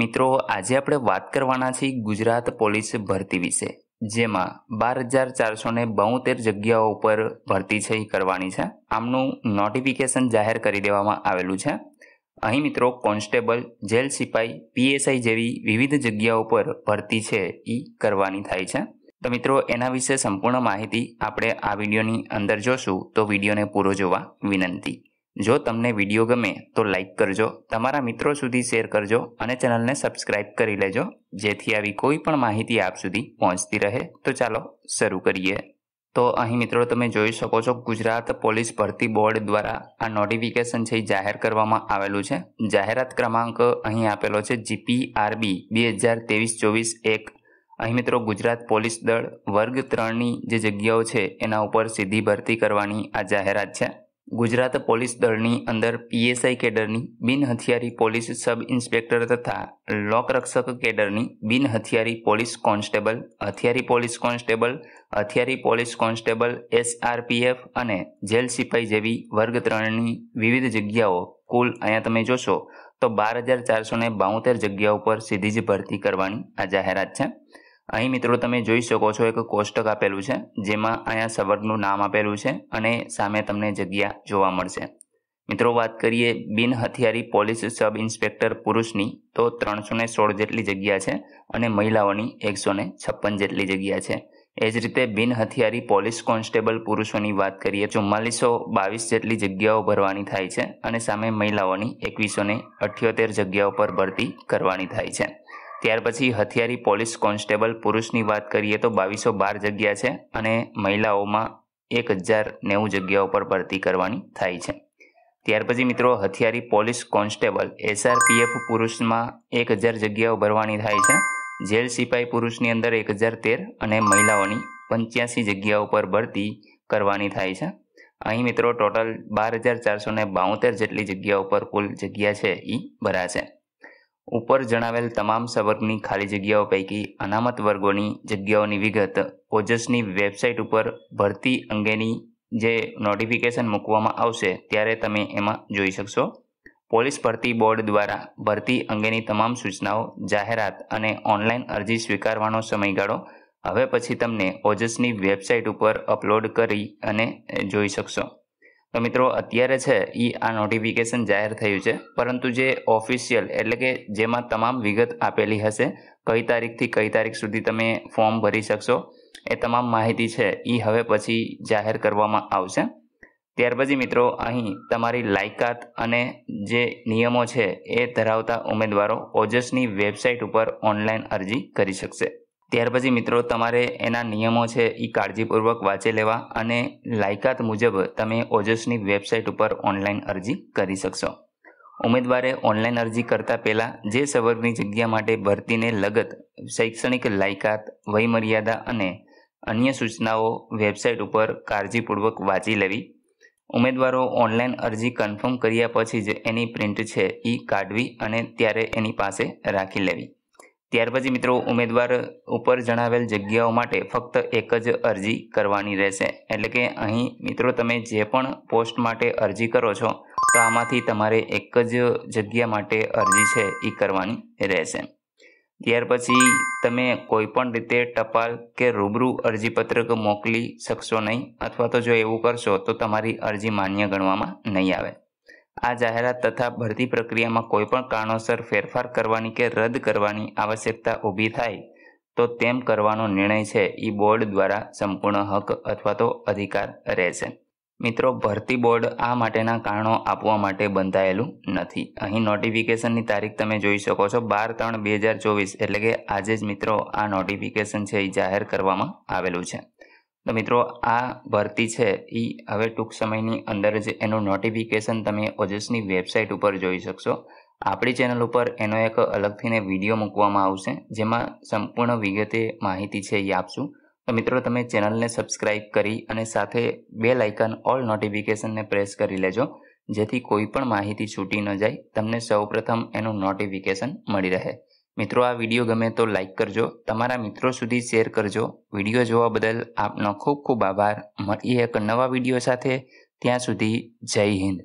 મિત્રો આજે આપણે વાત કરવાના છીએ ગુજરાત પોલીસ ભરતી વિશે જેમાં બાર હજાર ચારસો ને બોતેર જગ્યાઓ ઉપર ભરતી છે એ કરવાની છે આમનું નોટિફિકેશન જાહેર કરી દેવામાં આવેલું છે અહીં મિત્રો કોન્સ્ટેબલ જેલ સિપાઈ પીએસઆઈ જેવી વિવિધ જગ્યાઓ પર ભરતી છે એ કરવાની થાય છે તો મિત્રો એના વિશે સંપૂર્ણ માહિતી આપણે આ વિડીયોની અંદર જોશું તો વિડીયોને પૂરો જોવા વિનંતી જો તમને વિડીયો ગમે તો લાઈક કરજો તમારા મિત્રો સુધી શેર કરજો અને ચેનલને સબસ્ક્રાઇબ કરી લેજો જેથી આવી કોઈ પણ માહિતી આપ સુધી પહોંચતી રહે તો ચાલો શરૂ કરીએ તો અહીં મિત્રો તમે જોઈ શકો છો ગુજરાત પોલીસ ભરતી બોર્ડ દ્વારા આ નોટિફિકેશન છે જાહેર કરવામાં આવેલું છે જાહેરાત ક્રમાંક અહીં આપેલો છે જીપીઆરબી બે હજાર ત્રેવીસ ચોવીસ એક અહીં મિત્રો ગુજરાત પોલીસ દળ વર્ગ ત્રણની જે જગ્યાઓ છે એના ઉપર સીધી ભરતી કરવાની આ જાહેરાત છે ગુજરાત પોલીસ દળની અંદર પીએસઆઈ કેડરની બિનહથિયારી પોલીસ સબ ઇન્સ્પેક્ટર તથા લોકરક્ષક કેડરની બિનહથિયારી પોલીસ કોન્સ્ટેબલ હથિયારી પોલીસ કોન્સ્ટેબલ હથિયારી પોલીસ કોન્સ્ટેબલ એસઆરપીએફ અને જેલ સિપાઈ જેવી વર્ગ ત્રણની વિવિધ જગ્યાઓ કુલ અહીંયા તમે જોશો તો બાર હજાર ચારસો બાઉતેર જગ્યાઓ પર સીધી જ ભરતી કરવાની આ જાહેરાત છે અહીં મિત્રો તમે જોઈ શકો છો એક કોષ્ટક આપેલું છે જેમાં અહીંયા સંવર્ગનું નામ આપેલું છે અને સામે તમને જગ્યા જોવા મળશે મિત્રો વાત કરીએ બિન હથિયારી પોલીસ સબ ઇન્સ્પેક્ટર પુરુષની તો ત્રણસો ને સોળ જેટલી જગ્યા છે અને મહિલાઓની એકસો ને છપ્પન જેટલી જગ્યા છે એ જ રીતે બિન હથિયારી પોલીસ કોન્સ્ટેબલ પુરુષોની વાત કરીએ ચુમ્માલીસો બાવીસ જેટલી જગ્યાઓ ભરવાની થાય છે અને સામે મહિલાઓની એકવીસો ને અઠ્યોતેર જગ્યાઓ પર ભરતી કરવાની થાય છે ત્યાર પછી હથિયારી પોલીસ કોન્સ્ટેબલ પુરુષની વાત કરીએ તો બાવીસો બાર જગ્યા છે અને મહિલાઓમાં એક હજાર નેવું જગ્યાઓ પર ભરતી કરવાની થાય છે ત્યાર પછી મિત્રો હથિયારી પોલીસ કોન્સ્ટેબલ એસઆરપીએફ પુરુષમાં એક હજાર જગ્યાઓ ભરવાની થાય છે જેલ સિપાઈ પુરુષની અંદર એક હજાર તેર અને મહિલાઓની પંચ્યાસી જગ્યાઓ પર ભરતી કરવાની થાય છે અહીં મિત્રો ટોટલ બાર હજાર ચારસો ને બાઉતેર જેટલી જગ્યાઓ પર કુલ જગ્યા છે એ ભરાશે ઉપર જણાવેલ તમામ સવર્ગની ખાલી જગ્યાઓ પૈકી અનામત વર્ગોની જગ્યાઓની વિગત ઓજસની વેબસાઇટ ઉપર ભરતી અંગેની જે નોટિફિકેશન મૂકવામાં આવશે ત્યારે તમે એમાં જોઈ શકશો પોલીસ ભરતી બોર્ડ દ્વારા ભરતી અંગેની તમામ સૂચનાઓ જાહેરાત અને ઓનલાઈન અરજી સ્વીકારવાનો સમયગાળો હવે પછી તમને ઓજસની વેબસાઇટ ઉપર અપલોડ કરી અને જોઈ શકશો તો મિત્રો અત્યારે છે એ આ નોટિફિકેશન જાહેર થયું છે પરંતુ જે ઓફિશિયલ એટલે કે જેમાં તમામ વિગત આપેલી હશે કઈ તારીખથી કઈ તારીખ સુધી તમે ફોર્મ ભરી શકશો એ તમામ માહિતી છે એ હવે પછી જાહેર કરવામાં આવશે ત્યાર પછી મિત્રો અહીં તમારી લાયકાત અને જે નિયમો છે એ ધરાવતા ઉમેદવારો ઓજસની વેબસાઇટ ઉપર ઓનલાઈન અરજી કરી શકશે ત્યાર પછી મિત્રો તમારે એના નિયમો છે એ કાળજીપૂર્વક વાંચી લેવા અને લાયકાત મુજબ તમે ઓજસની વેબસાઇટ ઉપર ઓનલાઈન અરજી કરી શકશો ઉમેદવારે ઓનલાઈન અરજી કરતા પહેલાં જે સવર્ગની જગ્યા માટે ભરતીને લગત શૈક્ષણિક લાયકાત વયમર્યાદા અને અન્ય સૂચનાઓ વેબસાઇટ ઉપર કાળજીપૂર્વક વાંચી લેવી ઉમેદવારો ઓનલાઈન અરજી કન્ફર્મ કર્યા પછી જ એની પ્રિન્ટ છે એ કાઢવી અને ત્યારે એની પાસે રાખી લેવી ત્યાર પછી મિત્રો ઉમેદવાર ઉપર જણાવેલ જગ્યાઓ માટે ફક્ત એક જ અરજી કરવાની રહેશે એટલે કે અહીં મિત્રો તમે જે પણ પોસ્ટ માટે અરજી કરો છો તો આમાંથી તમારે એક જ જગ્યા માટે અરજી છે એ કરવાની રહેશે ત્યાર પછી તમે કોઈ પણ રીતે ટપાલ કે રૂબરૂ અરજીપત્રક મોકલી શકશો નહીં અથવા તો જો એવું કરશો તો તમારી અરજી માન્ય ગણવામાં નહીં આવે આ જાહેરાત તથા ભરતી પ્રક્રિયામાં કોઈપણ કારણોસર ફેરફાર કરવાની કે રદ કરવાની આવશ્યકતા ઊભી થાય તો તેમ કરવાનો નિર્ણય છે એ બોર્ડ દ્વારા સંપૂર્ણ હક અથવા તો અધિકાર રહેશે મિત્રો ભરતી બોર્ડ આ માટેના કારણો આપવા માટે બંધાયેલું નથી અહીં નોટિફિકેશનની તારીખ તમે જોઈ શકો છો બાર ત્રણ બે હજાર ચોવીસ એટલે કે આજે જ મિત્રો આ નોટિફિકેશન છે એ જાહેર કરવામાં આવેલું છે તો મિત્રો આ ભરતી છે એ હવે ટૂંક સમયની અંદર જ એનું નોટિફિકેશન તમે ઓજસની વેબસાઇટ ઉપર જોઈ શકશો આપણી ચેનલ ઉપર એનો એક અલગથીને વિડીયો મૂકવામાં આવશે જેમાં સંપૂર્ણ વિગતે માહિતી છે એ આપશું તો મિત્રો તમે ચેનલને સબસ્ક્રાઇબ કરી અને સાથે બે લાઇકન ઓલ નોટિફિકેશનને પ્રેસ કરી લેજો જેથી કોઈ પણ માહિતી છૂટી ન જાય તમને સૌપ્રથમ એનું નોટિફિકેશન મળી રહે મિત્રો આ વિડીયો ગમે તો લાઇક કરજો તમારા મિત્રો સુધી શેર કરજો વિડીયો જોવા બદલ આપનો ખૂબ ખૂબ આભાર મળીએ એક નવા વિડીયો સાથે ત્યાં સુધી જય હિન્દ